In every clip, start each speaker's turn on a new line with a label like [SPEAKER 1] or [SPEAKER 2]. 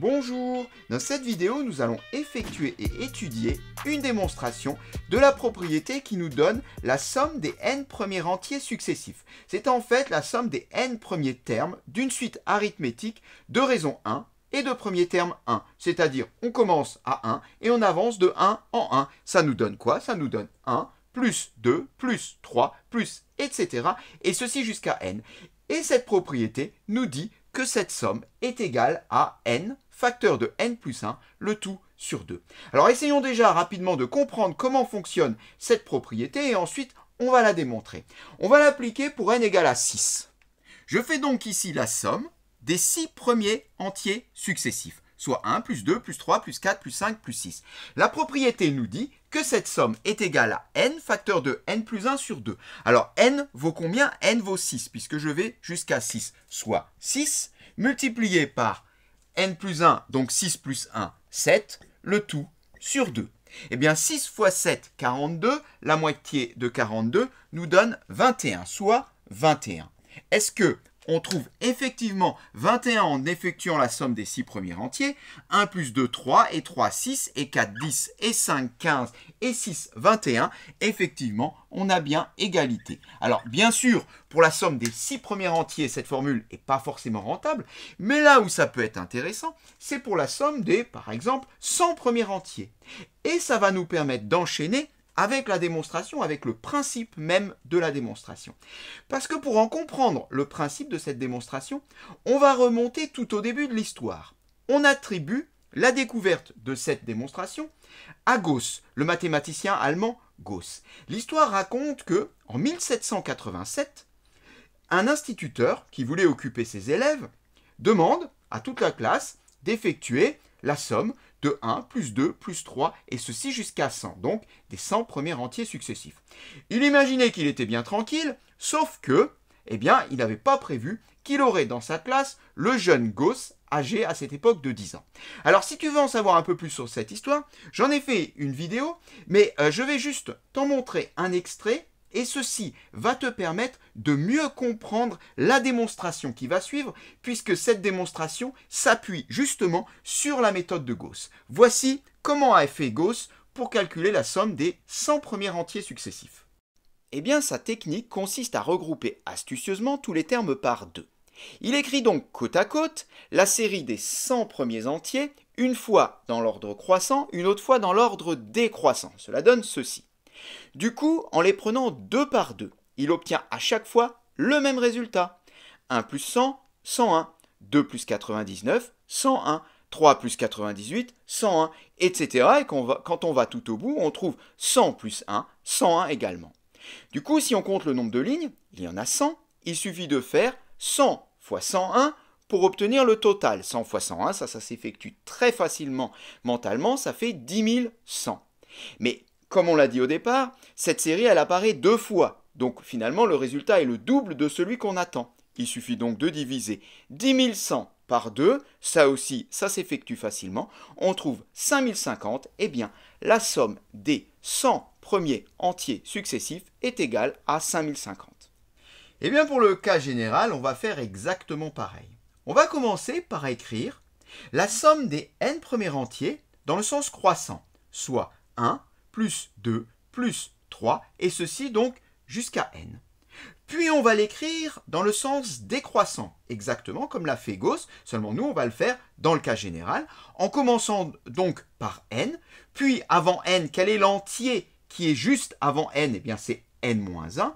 [SPEAKER 1] Bonjour Dans cette vidéo, nous allons effectuer et étudier une démonstration de la propriété qui nous donne la somme des n premiers entiers successifs. C'est en fait la somme des n premiers termes d'une suite arithmétique de raison 1 et de premier terme 1. C'est-à-dire, on commence à 1 et on avance de 1 en 1. Ça nous donne quoi Ça nous donne 1, plus 2, plus 3, plus etc. et ceci jusqu'à n. Et cette propriété nous dit que cette somme est égale à n, facteur de n plus 1, le tout sur 2. Alors essayons déjà rapidement de comprendre comment fonctionne cette propriété et ensuite on va la démontrer. On va l'appliquer pour n égale à 6. Je fais donc ici la somme des 6 premiers entiers successifs soit 1 plus 2 plus 3 plus 4 plus 5 plus 6. La propriété nous dit que cette somme est égale à n facteur de n plus 1 sur 2. Alors n vaut combien n vaut 6 puisque je vais jusqu'à 6, soit 6 multiplié par n plus 1, donc 6 plus 1, 7, le tout sur 2. Eh bien 6 fois 7, 42, la moitié de 42 nous donne 21, soit 21. Est-ce que on trouve effectivement 21 en effectuant la somme des 6 premiers entiers. 1 plus 2, 3, et 3, 6, et 4, 10, et 5, 15, et 6, 21. Effectivement, on a bien égalité. Alors, bien sûr, pour la somme des 6 premiers entiers, cette formule n'est pas forcément rentable, mais là où ça peut être intéressant, c'est pour la somme des, par exemple, 100 premiers entiers. Et ça va nous permettre d'enchaîner avec la démonstration, avec le principe même de la démonstration. Parce que pour en comprendre le principe de cette démonstration, on va remonter tout au début de l'histoire. On attribue la découverte de cette démonstration à Gauss, le mathématicien allemand Gauss. L'histoire raconte que, en 1787, un instituteur qui voulait occuper ses élèves demande à toute la classe d'effectuer la somme de 1 plus 2 plus 3 et ceci jusqu'à 100, donc des 100 premiers entiers successifs. Il imaginait qu'il était bien tranquille, sauf que, eh bien, il n'avait pas prévu qu'il aurait dans sa classe le jeune Gauss âgé à cette époque de 10 ans. Alors si tu veux en savoir un peu plus sur cette histoire, j'en ai fait une vidéo, mais euh, je vais juste t'en montrer un extrait et ceci va te permettre de mieux comprendre la démonstration qui va suivre, puisque cette démonstration s'appuie justement sur la méthode de Gauss. Voici comment a fait Gauss pour calculer la somme des 100 premiers entiers successifs. Eh bien, sa technique consiste à regrouper astucieusement tous les termes par deux. Il écrit donc côte à côte la série des 100 premiers entiers, une fois dans l'ordre croissant, une autre fois dans l'ordre décroissant. Cela donne ceci. Du coup, en les prenant deux par deux, il obtient à chaque fois le même résultat. 1 plus 100, 101. 2 plus 99, 101. 3 plus 98, 101, etc. Et quand on, va, tout au bout, on trouve 100 plus 1, 101 également. Du coup, si on compte le nombre de lignes, il y en a 100, il suffit de faire 100 fois 101 pour obtenir le total. 100 fois 101, ça, ça s'effectue très facilement mentalement, ça fait 10 100. Mais comme on l'a dit au départ, cette série elle apparaît deux fois, donc finalement le résultat est le double de celui qu'on attend. Il suffit donc de diviser 10100 par 2, ça aussi, ça s'effectue facilement, on trouve 5050, et eh bien la somme des 100 premiers entiers successifs est égale à 5050. Et eh bien pour le cas général, on va faire exactement pareil. On va commencer par écrire la somme des n premiers entiers dans le sens croissant, soit 1, plus 2 plus 3, et ceci donc jusqu'à n. Puis on va l'écrire dans le sens décroissant, exactement comme l'a fait Gauss, seulement nous on va le faire dans le cas général, en commençant donc par n, puis avant n, quel est l'entier qui est juste avant n Eh bien c'est n-1,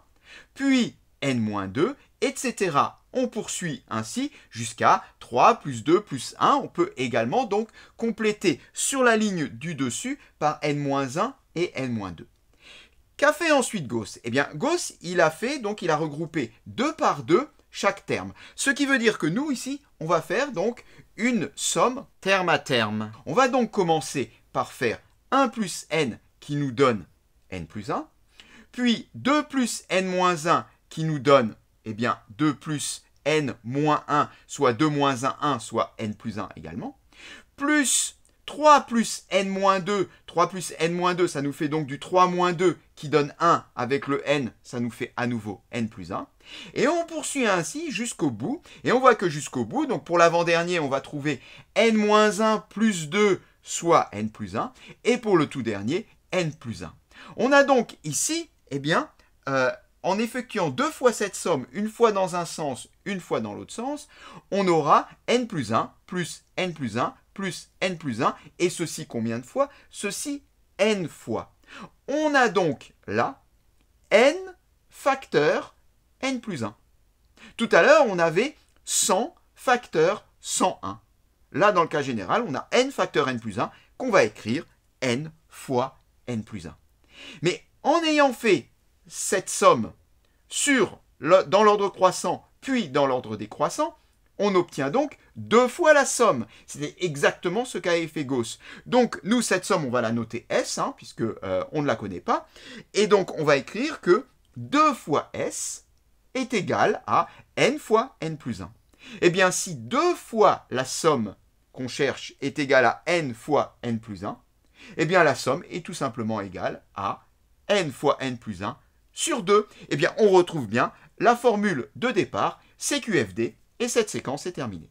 [SPEAKER 1] puis n-2, etc. On poursuit ainsi jusqu'à 3 plus 2 plus 1. On peut également donc compléter sur la ligne du dessus par n-1 et n-2. Qu'a fait ensuite Gauss Eh bien, Gauss, il a fait, donc il a regroupé deux par deux chaque terme. Ce qui veut dire que nous, ici, on va faire donc une somme terme à terme. On va donc commencer par faire 1 plus n qui nous donne n plus 1, puis 2 plus n moins 1 qui nous donne eh bien 2 plus n moins 1, soit 2 moins 1, 1, soit n plus 1 également, plus 3 plus n moins 2, 3 plus n moins 2, ça nous fait donc du 3 moins 2 qui donne 1 avec le n, ça nous fait à nouveau n plus 1. Et on poursuit ainsi jusqu'au bout, et on voit que jusqu'au bout, donc pour l'avant-dernier, on va trouver n moins 1 plus 2, soit n plus 1, et pour le tout dernier, n plus 1. On a donc ici, eh bien, euh, en effectuant deux fois cette somme, une fois dans un sens, une fois dans l'autre sens, on aura n plus 1 plus n plus 1 plus n plus 1, et ceci combien de fois Ceci n fois. On a donc là n facteurs n plus 1. Tout à l'heure, on avait 100 facteurs 101. Là, dans le cas général, on a n facteurs n plus 1 qu'on va écrire n fois n plus 1. Mais en ayant fait cette somme sur, dans l'ordre croissant, puis dans l'ordre décroissant, on obtient donc deux fois la somme. C'est exactement ce qu'a fait Gauss. Donc nous, cette somme, on va la noter S, hein, puisque euh, on ne la connaît pas. Et donc on va écrire que 2 fois S est égal à n fois n plus 1. Eh bien, si 2 fois la somme qu'on cherche est égale à n fois n plus 1, eh bien la somme est tout simplement égale à n fois n plus 1 sur deux, eh bien, on retrouve bien la formule de départ, CQFD, et cette séquence est terminée.